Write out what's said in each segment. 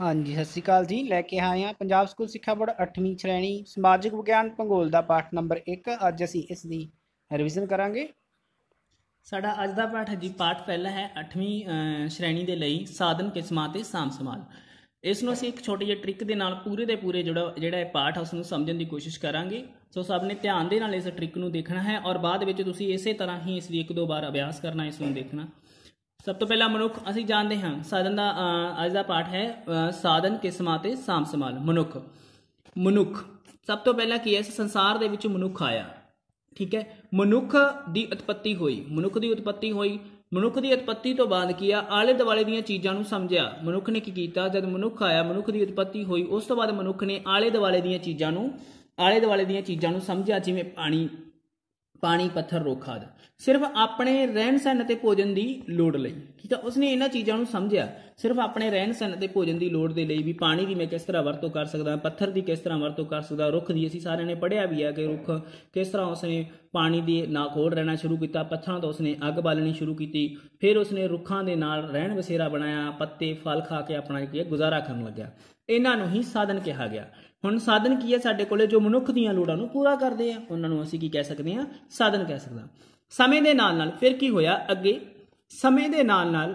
ਹਾਂਜੀ ਸਤਿ ਸ਼੍ਰੀ ਅਕਾਲ ਜੀ ਲੈ ਕੇ ਆਏ ਹਾਂ ਪੰਜਾਬ ਸਕੂਲ ਸਿੱਖਿਆ ਬੋਰਡ 8ਵੀਂ ਸ਼੍ਰੇਣੀ ਸਮਾਜਿਕ ਵਿਗਿਆਨ ਭੂਗੋਲ ਦਾ ਪਾਠ ਨੰਬਰ 1 ਅੱਜ ਅਸੀਂ ਇਸ ਦੀ ਰਿਵੀਜ਼ਨ ਕਰਾਂਗੇ ਸਾਡਾ ਅੱਜ ਦਾ ਪਾਠ ਹੈ ਜੀ ਪਾਠ ਪਹਿਲਾ ਹੈ 8ਵੀਂ ਸ਼੍ਰੇਣੀ ਦੇ ਲਈ ਸਾਧਨ ਕਿਸਮਾਂ ਤੇ ਸਾਮ ਸਮਾਲ ਇਸ ਨੂੰ ਅਸੀਂ ਇੱਕ ਛੋਟੀ ਜਿਹੀ ਟ੍ਰਿਕ ਦੇ ਨਾਲ ਪੂਰੇ ਦੇ ਪੂਰੇ ਜਿਹੜਾ ਜਿਹੜਾ ਇਹ ਪਾਠ ਉਸ ਨੂੰ ਸਮਝਣ ਦੀ ਕੋਸ਼ਿਸ਼ ਕਰਾਂਗੇ ਸੋ ਸਭ ਨੇ ਧਿਆਨ ਦੇ ਨਾਲ ਇਸ ਟ੍ਰਿਕ ਨੂੰ ਦੇਖਣਾ ਹੈ ਔਰ ਬਾਅਦ ਵਿੱਚ ਤੁਸੀਂ ਇਸੇ ਤਰ੍ਹਾਂ ਹੀ ਇਸ ਲਈ ਇੱਕ ਦੋ ਵਾਰ ਅਭਿਆਸ ਕਰਨਾ ਇਸ ਨੂੰ ਦੇਖਣਾ ਸਭ ਤੋਂ ਪਹਿਲਾਂ ਮਨੁੱਖ ਅਸੀਂ ਜਾਣਦੇ ਹਾਂ ਸਾਧਨ ਦਾ ਅੱਜ ਦਾ ਪਾਠ ਹੈ ਸਾਧਨ ਕਿਸਮਾਂ ਤੇ ਸਾਮ ਸਮਾਲ ਮਨੁੱਖ ਮਨੁੱਖ ਸਭ ਤੋਂ ਪਹਿਲਾਂ ਕੀ ਹੈ ਸੰਸਾਰ ਦੇ ਵਿੱਚ ਮਨੁੱਖ ਆਇਆ ਠੀਕ ਹੈ ਮਨੁੱਖ ਦੀ ਉਤਪਤੀ ਹੋਈ ਮਨੁੱਖ ਦੀ ਉਤਪਤੀ ਹੋਈ ਮਨੁੱਖ ਦੀ ਉਤਪਤੀ ਤੋਂ ਬਾਅਦ ਕੀ ਆ ਆਲੇ ਦੁਆਲੇ ਦੀਆਂ ਚੀਜ਼ਾਂ ਨੂੰ ਸਮਝਿਆ ਮਨੁੱਖ ਨੇ ਕੀ ਕੀਤਾ ਜਦ ਮਨੁੱਖ ਆਇਆ ਮਨੁੱਖ ਦੀ ਉਤਪਤੀ ਹੋਈ ਉਸ ਤੋਂ ਬਾਅਦ ਮਨੁੱਖ ਨੇ ਆਲੇ ਦੁਆਲੇ ਦੀਆਂ ਚੀਜ਼ਾਂ ਨੂੰ ਆਲੇ ਦੁਆਲੇ ਦੀਆਂ ਚੀਜ਼ਾਂ ਨੂੰ ਸਮਝਿਆ ਜਿਵੇਂ ਪਾਣੀ ਪਾਣੀ ਪੱਥਰ ਰੋਖਾ ਦਾ ਸਿਰਫ ਆਪਣੇ ਰਹਿਣ ਸਹਿਣ ਅਤੇ ਭੋਜਨ ਦੀ ਲੋੜ ਲਈ ਠੀਕ ਹੈ ਉਸਨੇ ਇਹਨਾਂ ਚੀਜ਼ਾਂ ਨੂੰ ਸਮਝਿਆ ਸਿਰਫ ਆਪਣੇ ਰਹਿਣ ਸਹਿਣ ਅਤੇ ਭੋਜਨ ਦੀ ਲੋੜ ਦੇ ਲਈ ਵੀ ਪਾਣੀ ਦੀ ਮੈਂ ਕਿਸ ਤਰ੍ਹਾਂ ਵਰਤੋਂ ਕਰ ਸਕਦਾ ਪੱਥਰ ਦੀ ਕਿਸ ਤਰ੍ਹਾਂ ਵਰਤੋਂ ਕਰ ਸਕਦਾ ਰੁੱਖ ਦੀ ਅਸੀਂ ਸਾਰਿਆਂ ਨੇ ਪੜ੍ਹਿਆ ਵੀ ਹੈ ਕਿ ਰੁੱਖ ਕਿਸ ਤਰ੍ਹਾਂ ਉਸਨੇ ਪਾਣੀ ਦੀ ਖੋੜ ਰਹਿਣਾ ਸ਼ੁਰੂ ਕੀਤਾ ਪੱਥਰਾਂ ਤੋਂ ਉਸਨੇ ਅੱਗ ਬਾਲਣੀ ਸ਼ੁਰੂ ਕੀਤੀ ਫਿਰ ਉਸਨੇ ਰੁੱਖਾਂ ਦੇ ਨਾਲ ਰਹਿਣ ਬਸੇਰਾ ਬਣਾਇਆ ਪੱਤੇ ਫਲ ਖਾ ਕੇ ਆਪਣਾ ਇੱਕ ਗੁਜ਼ਾਰਾ ਕਰਨ ਲੱਗਿਆ ਇਹਨਾਂ ਨੂੰ ਹੀ ਸਾਧਨ ਕਿਹਾ ਗਿਆ ਹੁਣ ਸਾਧਨ ਕੀ ਹੈ ਸਾਡੇ ਕੋਲੇ ਜੋ ਮਨੁੱਖ ਦੀਆਂ ਲੋੜਾਂ ਨੂੰ ਪੂਰਾ ਕਰਦੇ ਆ ਉਹਨਾਂ ਨੂੰ ਅਸੀਂ ਕੀ ਕਹਿ ਸਕਦੇ ਆ ਸਾਧਨ ਕਹਿ ਸਕਦਾ ਸਮੇਂ ਦੇ ਨਾਲ ਨਾਲ ਫਿਰ ਕੀ ਹੋਇਆ ਅੱਗੇ ਸਮੇਂ ਦੇ ਨਾਲ ਨਾਲ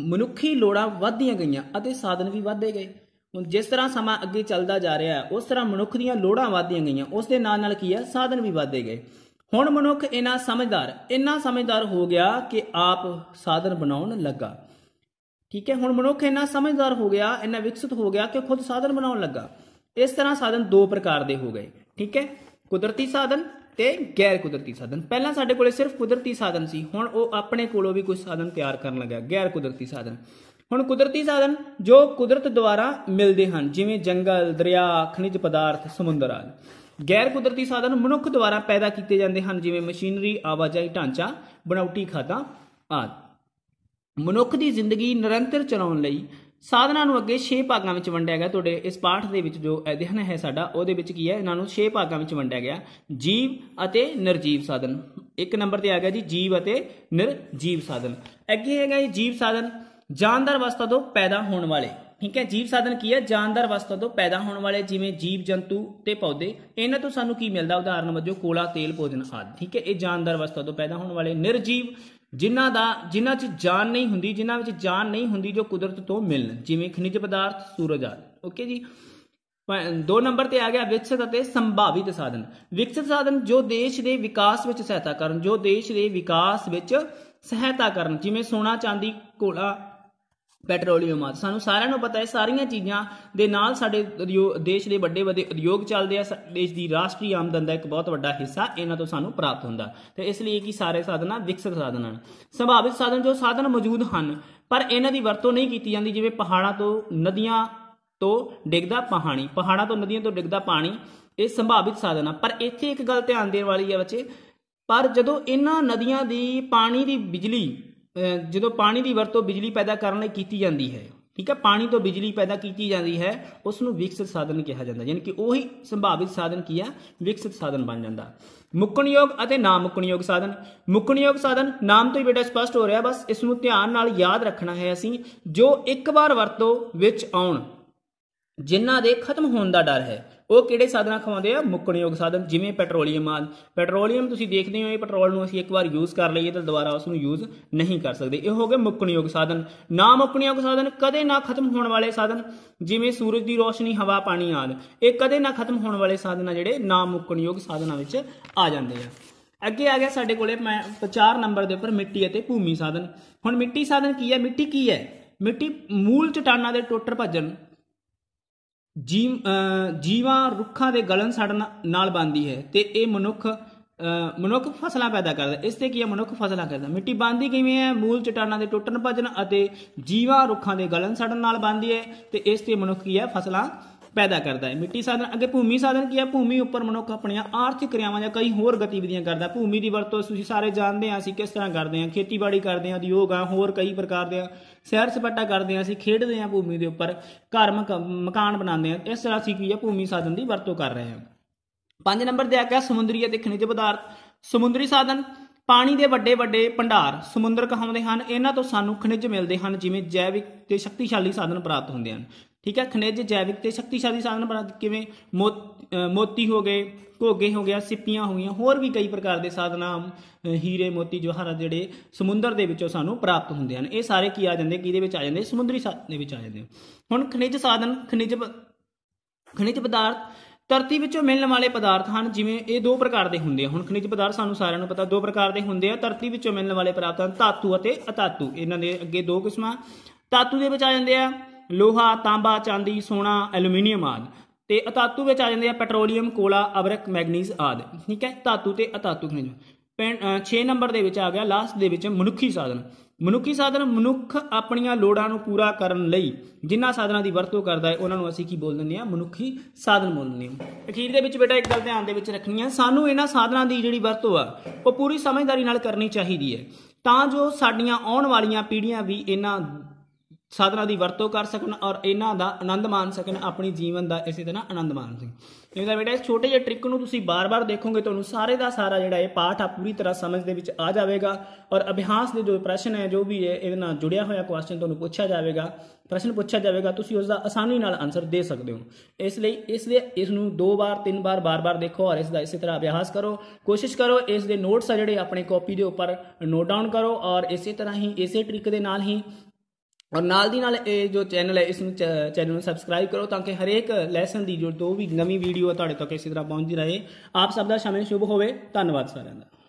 ਮਨੁੱਖੀ ਲੋੜਾਂ ਵਧਦੀਆਂ ਗਈਆਂ ਅਤੇ ਸਾਧਨ ਵੀ ਵਧਦੇ ਗਏ ਹੁਣ ਜਿਸ ਤਰ੍ਹਾਂ ਸਮਾਂ ਅੱਗੇ ਚੱਲਦਾ ਜਾ ਰਿਹਾ ਹੈ ਉਸ ਤਰ੍ਹਾਂ ਮਨੁੱਖ ਦੀਆਂ ਲੋੜਾਂ ਵਧਦੀਆਂ ਗਈਆਂ ਉਸ ਦੇ ਨਾਲ ਨਾਲ ਕੀ ਹੈ ਸਾਧਨ ਵੀ ਵਧਦੇ ਗਏ ਹੁਣ ਮਨੁੱਖ ਇਨਾ ਸਮਝਦਾਰ ਇਨਾ ਸਮਝਦਾਰ ਹੋ ਗਿਆ ਕਿ ਆਪ ਸਾਧਨ ਬਣਾਉਣ ਲੱਗਾ ਠੀਕ ਹੈ ਹੁਣ ਮਨੁੱਖ ਇਨਾ ਸਮਝਦਾਰ ਹੋ ਗਿਆ ਇਨਾ ਵਿਕਸਿਤ ਹੋ ਗਿਆ ਕਿ ਖੁਦ ਸਾਧਨ ਬਣਾਉਣ ਲੱਗਾ ਇਸ ਤਰ੍ਹਾਂ ਸਾਧਨ ਦੋ ਪ੍ਰਕਾਰ ਦੇ ਹੋ ਗਏ ਠੀਕ ਹੈ ਕੁਦਰਤੀ ਸਾਧਨ ਤੇ ਗੈਰ ਕੁਦਰਤੀ ਸਾਧਨ ਪਹਿਲਾਂ ਸਾਡੇ ਕੋਲੇ ਸਿਰਫ ਕੁਦਰਤੀ ਸਾਧਨ ਸੀ ਹੁਣ ਉਹ ਆਪਣੇ ਕੋਲੋਂ ਵੀ ਕੋਈ ਸਾਧਨ ਤਿਆਰ ਕਰਨ ਲੱਗਾ ਗੈਰ ਕੁਦਰਤੀ ਸਾਧਨ ਹੁਣ ਕੁਦਰਤੀ ਸਾਧਨ ਜੋ ਕੁਦਰਤ ਦੁਆਰਾ ਮਿਲਦੇ ਹਨ ਜਿਵੇਂ ਜੰਗਲ ਦਰਿਆ ਖਣਿਜ ਪਦਾਰਥ ਸਮੁੰਦਰ ਆਦਿ ਗੈਰ ਕੁਦਰਤੀ ਸਾਧਨ ਮਨੁੱਖ ਦੁਆਰਾ ਪੈਦਾ ਕੀਤੇ ਜਾਂਦੇ ਹਨ ਜਿਵੇਂ ਮਸ਼ੀਨਰੀ ਆਵਾਜਾਈ ਢਾਂਚਾ ਬਣਾਉਟੀ ਖਾਦਾਂ ਆਦਿ ਮਨੁੱਖ ਦੀ ਜ਼ਿੰਦਗੀ ਨਿਰੰਤਰ ਚਲਾਉਣ ਲਈ ਸਾਧਨਾ ਨੂੰ ਅੱਗੇ 6 ਭਾਗਾਂ ਵਿੱਚ ਵੰਡਿਆ ਗਿਆ ਤੁਹਾਡੇ ਇਸ ਪਾਠ ਦੇ ਵਿੱਚ ਜੋ ਅਧਿਐਨ ਹੈ ਸਾਡਾ ਉਹਦੇ ਵਿੱਚ ਕੀ ਹੈ ਇਹਨਾਂ ਨੂੰ 6 ਭਾਗਾਂ ਵਿੱਚ ਵੰਡਿਆ ਗਿਆ ਜੀਵ ਅਤੇ ਨਿਰਜੀਵ ਸਾਧਨ ਇੱਕ ਨੰਬਰ ਤੇ ਆ ਗਿਆ ਜੀ ਜੀਵ ਅਤੇ ਨਿਰਜੀਵ ਸਾਧਨ ਅੱਗੇ ਹੈਗਾ ਜੀ ਜੀਵ ਸਾਧਨ ਜਾਨਦਾਰ ਅਵਸਥਾ ਤੋਂ ਪੈਦਾ ਹੋਣ ਵਾਲੇ ਠੀਕ ਹੈ ਜੀਵ ਸਾਧਨ ਕੀ ਹੈ ਜਾਨਦਾਰ ਵਸਤਾਂ ਤੋਂ ਪੈਦਾ ਹੋਣ ਵਾਲੇ ਜਿਵੇਂ ਜੀਵ ਜੰਤੂ ਤੇ ਪੌਦੇ ਇਹਨਾਂ ਤੋਂ ਸਾਨੂੰ ਕੀ ਮਿਲਦਾ ਉਦਾਹਰਨ ਵਜੋਂ ਕੋਲਾ ਤੇਲ ਭੋਜਨ ਆਦਿ ਠੀਕ ਹੈ ਇਹ ਜਾਨਦਾਰ ਵਸਤਾਂ ਤੋਂ ਪੈਦਾ ਹੋਣ ਵਾਲੇ ਨਿਰਜੀਵ ਜਿਨ੍ਹਾਂ ਦਾ ਜਿਨ੍ਹਾਂ 'ਚ ਜਾਨ ਨਹੀਂ ਹੁੰਦੀ ਜਿਨ੍ਹਾਂ ਵਿੱਚ ਜਾਨ ਨਹੀਂ ਹੁੰਦੀ ਜੋ ਕੁਦਰਤ ਤੋਂ ਮਿਲਣ ਜਿਵੇਂ ਖਣਿਜ ਪਦਾਰਥ ਸੂਰਜ ਆਦਿ ਓਕੇ ਜੀ ਦੋ ਨੰਬਰ ਤੇ ਆ ਗਿਆ ਵਿਕਸਿਤ ਅਤੇ ਸੰਭਾਵਿਤ ਸਾਧਨ ਵਿਕਸਿਤ ਸਾਧਨ ਜੋ ਦੇਸ਼ ਦੇ ਵਿਕਾਸ ਵਿੱਚ ਸਹਾਇਤਾ ਕਰਨ ਜੋ ਦੇਸ਼ ਦੇ ਵਿਕਾਸ ਵਿੱਚ ਸਹਾਇਤਾ ਕਰਨ ਜਿਵੇਂ ਸੋਨਾ ਚਾਂਦੀ ਕੋਲਾ ਪੈਟਰੋਲੀਅਮ ਆ ਸਾਨੂੰ ਸਾਰਿਆਂ ਨੂੰ ਪਤਾ ਹੈ ਸਾਰੀਆਂ ਚੀਜ਼ਾਂ ਦੇ ਨਾਲ ਸਾਡੇ ਦੇਸ਼ ਦੇ ਵੱਡੇ ਵੱਡੇ ਉਦਯੋਗ ਚੱਲਦੇ ਆ ਦੇਸ਼ ਦੀ ਰਾਸ਼ਟਰੀ ਆਮਦਨ ਦਾ ਇੱਕ ਬਹੁਤ ਵੱਡਾ ਹਿੱਸਾ ਇਹਨਾਂ ਤੋਂ ਸਾਨੂੰ ਪ੍ਰਾਪਤ ਹੁੰਦਾ ਤੇ ਇਸ ਲਈ ਕਿ ਸਾਰੇ ਸਾਧਨਾਂ ਵਿਕਸਿਤ ਸਾਧਨ ਹਨ ਸੰਭਾਵਿਤ ਸਾਧਨ ਜੋ ਸਾਧਨ ਮੌਜੂਦ ਹਨ ਪਰ ਇਹਨਾਂ ਦੀ ਵਰਤੋਂ ਨਹੀਂ ਕੀਤੀ ਜਾਂਦੀ ਜਿਵੇਂ ਪਹਾੜਾਂ ਤੋਂ ਨਦੀਆਂ ਤੋਂ ਡਿੱਗਦਾ ਪਾਣੀ ਪਹਾੜਾਂ ਤੋਂ ਨਦੀਆਂ ਤੋਂ ਡਿੱਗਦਾ ਪਾਣੀ ਇਹ ਸੰਭਾਵਿਤ ਸਾਧਨ ਆ ਪਰ ਇੱਥੇ ਇੱਕ ਗੱਲ ਧਿਆਨ ਦੇਣ ਵਾਲੀ ਹੈ ਬੱਚੇ ਪਰ ਜਦੋਂ ਇਹਨਾਂ ਨਦੀਆਂ ਦੀ ਪਾਣੀ ਦੀ ਬਿਜਲੀ ਜਦੋਂ ਪਾਣੀ ਦੀ ਵਰਤੋਂ ਬਿਜਲੀ ਪੈਦਾ ਕਰਨ ਲਈ ਕੀਤੀ ਜਾਂਦੀ ਹੈ ਠੀਕ ਹੈ ਪਾਣੀ ਤੋਂ ਬਿਜਲੀ ਪੈਦਾ ਕੀਤੀ ਜਾਂਦੀ ਹੈ ਉਸ ਨੂੰ ਵਿਕਸਿਤ ਸਾਧਨ ਕਿਹਾ ਜਾਂਦਾ ਯਾਨੀ ਕਿ ਉਹੀ ਸੰਭਾਵਿਤ ਸਾਧਨ ਕੀ ਹੈ ਵਿਕਸਿਤ ਸਾਧਨ ਬਣ ਜਾਂਦਾ ਮੁੱਕਣਯੋਗ ਅਤੇ ਨਾ ਮੁੱਕਣਯੋਗ ਸਾਧਨ ਮੁੱਕਣਯੋਗ ਸਾਧਨ ਨਾਮ ਤੋਂ ਹੀ ਬੇਟਾ ਸਪਸ਼ਟ ਹੋ ਰਿਹਾ ਬਸ ਇਸ ਨੂੰ ਧਿਆਨ ਨਾਲ ਯਾਦ ਰੱਖਣਾ ਹੈ ਅਸੀਂ ਜੋ ਇੱਕ ਵਾਰ ਵਰਤੋਂ ਵਿੱਚ ਆਉਣ ਜਿਨ੍ਹਾਂ ਦੇ ਖਤਮ ਹੋਣ ਦਾ ਡਰ ਹੈ ਉਹ ਕਿਹੜੇ ਸਾਧਨਾਂ ਖਵਾਉਂਦੇ ਆ ਮੁੱਕਣਯੋਗ ਸਾਧਨ ਜਿਵੇਂ ਪੈਟਰੋਲੀਅਮ ਆਦ ਪੈਟਰੋਲੀਅਮ ਤੁਸੀਂ ਦੇਖਦੇ ਹੋ ਇਹ ਪੈਟਰੋਲ ਨੂੰ ਅਸੀਂ ਇੱਕ ਵਾਰ ਯੂਜ਼ ਕਰ ਲਈਏ ਤਾਂ ਦੁਬਾਰਾ ਉਸ ਨੂੰ ਯੂਜ਼ ਨਹੀਂ ਕਰ ਸਕਦੇ ਇਹ ਹੋ ਗਏ ਮੁੱਕਣਯੋਗ ਸਾਧਨ ਨਾ ਮੁੱਕਣਯੋਗ ਸਾਧਨ ਕਦੇ ਨਾ ਖਤਮ ਹੋਣ ਵਾਲੇ ਸਾਧਨ ਜਿਵੇਂ ਸੂਰਜ ਦੀ ਰੋਸ਼ਨੀ ਹਵਾ ਪਾਣੀ ਆਦ ਇਹ ਕਦੇ ਨਾ ਖਤਮ ਹੋਣ ਵਾਲੇ ਸਾਧਨ ਆ ਜਿਹੜੇ ਨਾ ਮੁੱਕਣਯੋਗ ਸਾਧਨਾਂ ਵਿੱਚ ਆ ਜਾਂਦੇ ਆ ਅੱਗੇ ਆ ਗਿਆ ਸਾਡੇ ਕੋਲੇ ਮੈਂ 4 ਨੰਬਰ ਦੇ ਉੱਪਰ ਮਿੱਟੀ ਅਤੇ ਭੂਮੀ ਸਾਧਨ ਹੁਣ ਮਿੱਟੀ ਸਾਧਨ ਕੀ ਹੈ ਮਿੱਟੀ ਕੀ ਹੈ ਮਿੱਟੀ ਮੂਲ ਚਟਾਨਾਂ ਦੇ ਟੋਟਰ ਭੱਜਣ ਜੀਵਾਂ ਰੁੱਖਾਂ ਦੇ ਗਲਨ ਸੜਨ ਨਾਲ ਬੰਦੀ ਹੈ ਤੇ ਇਹ ਮਨੁੱਖ ਮਨੁੱਖ ਫਸਲਾਂ ਪੈਦਾ ਕਰਦਾ ਇਸ ਤੇ ਕੀ ਹੈ ਮਨੁੱਖ ਫਸਲਾਂ ਕਰਦਾ ਮਿੱਟੀ ਬੰਦੀ ਕਿਵੇਂ ਹੈ ਮੂਲ ਚਟਾਨਾਂ ਦੇ ਟੁੱਟਣ ਭਜਨ ਅਤੇ ਜੀਵਾਂ ਰੁੱਖਾਂ ਦੇ ਗਲਨ ਸੜਨ ਨਾਲ ਬੰਦੀ ਹੈ ਤੇ ਇਸ ਤੇ ਮਨੁੱਖ ਕੀ ਹੈ ਫਸਲਾਂ ਪੈਦਾ ਕਰਦਾ ਹੈ ਮਿੱਟੀ ਸਾਧਨ ਅੱਗੇ ਭੂਮੀ ਸਾਧਨ ਕੀ ਹੈ ਭੂਮੀ ਉੱਪਰ ਮਨੁੱਖ ਆਪਣੀਆਂ ਆਰਥਿਕ ਕਿਰਿਆਵਾਂ ਜਾਂ ਕਈ ਹੋਰ ਗਤੀਵਿਧੀਆਂ ਕਰਦਾ ਭੂਮੀ ਦੀ ਵਰਤੋਂ ਤੁਸੀਂ ਸਾਰੇ ਜਾਣਦੇ ਆ ਅਸੀਂ ਕਿਸ ਤਰ੍ਹਾਂ ਕਰਦੇ ਆ ਖੇਤੀਬਾੜੀ ਕਰਦੇ ਆ ਉਦਯੋਗ ਆ ਹੋਰ ਕਈ ਪ੍ਰਕਾਰ ਦੇ ਆ ਸੈਰ ਸਪਾਟਾ ਕਰਦੇ ਆ ਅਸੀਂ ਖੇਡਦੇ ਆ ਭੂਮੀ ਦੇ ਉੱਪਰ ਘਰ ਮਕਾਨ ਬਣਾਉਂਦੇ ਆ ਇਸ ਤਰ੍ਹਾਂ ਅਸੀਂ ਕੀ ਹੈ ਭੂਮੀ ਸਾਧਨ ਦੀ ਵਰਤੋਂ ਕਰ ਰਹੇ ਆ ਪੰਜ ਨੰਬਰ ਦੇ ਕਿ ਸਮੁੰਦਰੀ ਅਤੇ ਖਣਿਜ ਪਦਾਰਥ ਸਮੁੰਦਰੀ ਸਾਧਨ ਪਾਣੀ ਦੇ ਵੱਡੇ ਵੱਡੇ ਭੰਡਾਰ ਸਮੁੰਦਰ ਕਹਾਉਂਦੇ ਹਨ ਇਹਨਾਂ ਤੋਂ ਸਾਨੂੰ ਖਣਿਜ ਮਿਲਦੇ ਹਨ ਜਿਵੇਂ ਜੈਵਿਕ ਤੇ ਸ਼ਕਤੀਸ਼ਾਲੀ ਸਾਧਨ ਪ੍ਰਾਪਤ ਹੁੰਦੇ ਹਨ ਠੀਕ ਹੈ ਖਣਿਜ ਜੈਵਿਕ ਤੇ ਸ਼ਕਤੀਸ਼ਾਲੀ ਸਾਧਨ ਬਣਾ ਕਿਵੇਂ ਮੋਤੀ ਹੋ ਗਏ ਘੋਗੇ ਹੋ ਗਿਆ ਸਿੱਪੀਆਂ ਹੋਈਆਂ ਹੋਰ ਵੀ ਕਈ ਪ੍ਰਕਾਰ ਦੇ ਸਾਧਨਾਂ ਹੀਰੇ ਮੋਤੀ ਜਵਾਹਰ ਜਿਹੜੇ ਸਮੁੰਦਰ ਦੇ ਵਿੱਚੋਂ ਸਾਨੂੰ ਪ੍ਰਾਪਤ ਹੁੰਦੇ ਹਨ ਇਹ ਸਾਰੇ ਕੀ ਆ ਜਾਂਦੇ ਕਿਹਦੇ ਵਿੱਚ ਆ ਜਾਂਦੇ ਸਮੁੰਦਰੀ ਸਾਧਨ ਦੇ ਵਿੱਚ ਆ ਜਾਂਦੇ ਹੁਣ ਖਣਿਜ ਸਾਧਨ ਖਣਿਜ ਖਣਿਜ ਪਦਾਰਥ ਧਰਤੀ ਵਿੱਚੋਂ ਮਿਲਣ ਵਾਲੇ ਪਦਾਰਥ ਹਨ ਜਿਵੇਂ ਇਹ ਦੋ ਪ੍ਰਕਾਰ ਦੇ ਹੁੰਦੇ ਆ ਹੁਣ ਖਣਿਜ ਪਦਾਰਥ ਸਾਨੂੰ ਸਾਰਿਆਂ ਨੂੰ ਪਤਾ ਦੋ ਪ੍ਰਕਾਰ ਦੇ ਹੁੰਦੇ ਆ ਧਰਤੀ ਵਿੱਚੋਂ ਮਿਲਣ ਵਾਲੇ ਪਦਾਰਥ ਹਨ ਧਾਤੂ ਅਤੇ ਅਧਾਤੂ ਇਹਨਾਂ ਦੇ ਅੱਗੇ ਦੋ ਕਿਸਮਾਂ ਧਾਤੂ ਦੇ ਵਿੱਚ ਆ ਜਾਂਦੇ ਆ ਲੋਹਾ ਤਾਂਬਾ ਚਾਂਦੀ ਸੋਨਾ ਐਲੂਮੀਨੀਅਮ ਆਦਿ ਤੇ ਅਤਾਤੂ ਵਿੱਚ ਆ ਜਾਂਦੇ ਆ ਪੈਟਰੋਲੀਅਮ ਕੋਲਾ ਅਬਰਕ ਮੈਗਨੀਜ਼ ਆਦਿ ਠੀਕ ਹੈ ਧਾਤੂ ਤੇ ਅਤਾਤੂ ਖਣਿਜ 6 ਨੰਬਰ ਦੇ ਵਿੱਚ ਆ ਗਿਆ ਲਾਸਟ ਦੇ ਵਿੱਚ ਮਨੁੱਖੀ ਸਾਧਨ ਮਨੁੱਖੀ ਸਾਧਨ ਮਨੁੱਖ ਆਪਣੀਆਂ ਲੋੜਾਂ ਨੂੰ ਪੂਰਾ ਕਰਨ ਲਈ ਜਿੰਨਾ ਸਾਧਨਾਂ ਦੀ ਵਰਤੋਂ ਕਰਦਾ ਹੈ ਉਹਨਾਂ ਨੂੰ ਅਸੀਂ ਕੀ ਬੋਲ ਦਿੰਦੇ ਆ ਮਨੁੱਖੀ ਸਾਧਨ ਬੋਲ ਦਿੰਦੇ ਆ ਅਖੀਰ ਦੇ ਵਿੱਚ ਬੇਟਾ ਇੱਕ ਗੱਲ ਧਿਆਨ ਦੇ ਵਿੱਚ ਰੱਖਣੀ ਆ ਸਾਨੂੰ ਇਹਨਾਂ ਸਾਧਨਾਂ ਦੀ ਜਿਹੜੀ ਵਰਤੋਂ ਆ ਉਹ ਪੂਰੀ ਸਮਝਦਾਰੀ ਨਾਲ ਕਰਨੀ ਚਾਹੀਦੀ ਹੈ ਤਾਂ ਜੋ ਸਾਡੀਆਂ ਆਉਣ ਵਾਲੀਆਂ ਪੀੜ੍ਹੀਆਂ ਵੀ ਇਹਨਾਂ ਸਾਧਨਾ ਦੀ ਵਰਤੋਂ ਕਰ ਸਕਣ ਔਰ ਇਹਨਾਂ ਦਾ ਆਨੰਦ ਮਾਣ ਸਕਣ ਆਪਣੀ ਜੀਵਨ ਦਾ ਇਸੇ ਤਰ੍ਹਾਂ ਆਨੰਦ ਮਾਣ ਸਕਣ ਤਾਂ ਬੇਟਾ ਇਸ ਛੋਟੇ ਜਿਹੇ ਟ੍ਰਿਕ ਨੂੰ ਤੁਸੀਂ ਬਾਰ-ਬਾਰ ਦੇਖੋਗੇ ਤੁਹਾਨੂੰ ਸਾਰੇ ਦਾ ਸਾਰਾ ਜਿਹੜਾ ਇਹ ਪਾਠ ਆ ਪੂਰੀ ਤਰ੍ਹਾਂ ਸਮਝ ਦੇ ਵਿੱਚ ਆ ਜਾਵੇਗਾ ਔਰ ਅਭਿਆਸ ਦੇ ਜੋ ਪ੍ਰਸ਼ਨ ਹੈ ਜੋ ਵੀ ਹੈ ਇਹਦੇ ਨਾਲ ਜੁੜਿਆ ਹੋਇਆ ਕੁਐਸਚਨ ਤੁਹਾਨੂੰ ਪੁੱਛਿਆ ਜਾਵੇਗਾ ਪ੍ਰਸ਼ਨ ਪੁੱਛਿਆ ਜਾਵੇਗਾ ਤੁਸੀਂ ਉਸ ਦਾ ਆਸਾਨੀ ਨਾਲ ਆਨਸਰ ਦੇ ਸਕਦੇ ਹੋ ਇਸ ਲਈ ਇਸ ਦੇ ਇਸ ਨੂੰ ਦੋ ਵਾਰ ਤਿੰਨ ਵਾਰ ਬਾਰ-ਬਾਰ ਦੇਖੋ ਔਰ ਇਸ ਦਾ ਇਸੇ ਤਰ੍ਹਾਂ ਅਭਿਆਸ ਕਰੋ ਕੋਸ਼ਿਸ਼ ਕਰੋ ਇਸ ਦੇ ਨੋਟਸ ਆ ਜਿਹੜੇ ਆਪਣੇ ਕਾਪੀ ਦੇ ਉੱਪਰ ਨੋਟ ਡਾਊਨ ਕਰੋ ਔਰ ਇਸੇ ਤਰ੍ਹਾਂ ਹੀ ਇਸੇ ਟ੍ਰਿਕ ਦੇ ਨਾਲ ਹੀ ਔਰ ਨਾਲ ਦੀ ਨਾਲ ਇਹ ਜੋ ਚੈਨਲ ਹੈ ਇਸ ਨੂੰ ਚੈਨਲ ਨੂੰ ਸਬਸਕ੍ਰਾਈਬ ਕਰੋ ਤਾਂ ਕਿ ਹਰੇਕ ਲੈਸਨ ਦੀ ਜੋ ਦੋ ਵੀ ਨਵੀਂ ਵੀਡੀਓ ਤੁਹਾਡੇ ਤੱਕ ਇਸੇ ਤਰ੍ਹਾਂ ਪਹੁੰਚਦੀ ਰਹੇ ਆਪ ਸਭ ਦਾ ਸ਼ਾਮੇ ਸ਼ੁਭ ਹੋਵੇ ਧੰਨਵਾਦ ਸਾਰਿਆਂ ਦਾ